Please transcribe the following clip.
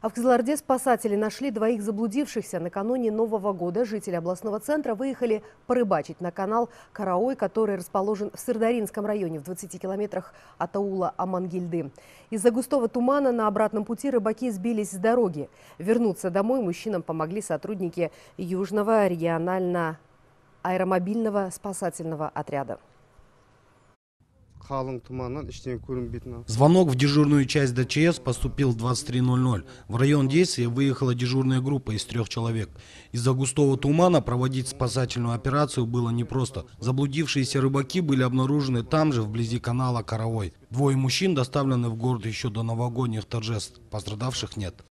А в Кызыларде спасатели нашли двоих заблудившихся. Накануне Нового года жители областного центра выехали порыбачить на канал Караой, который расположен в Сырдаринском районе в 20 километрах от аула Амангильды. Из-за густого тумана на обратном пути рыбаки сбились с дороги. Вернуться домой мужчинам помогли сотрудники Южного регионального аэромобильного спасательного отряда. Звонок в дежурную часть ДЧС поступил в 23.00. В район действия выехала дежурная группа из трех человек. Из-за густого тумана проводить спасательную операцию было непросто. Заблудившиеся рыбаки были обнаружены там же, вблизи канала Каравой. Двое мужчин доставлены в город еще до новогодних торжеств. Пострадавших нет.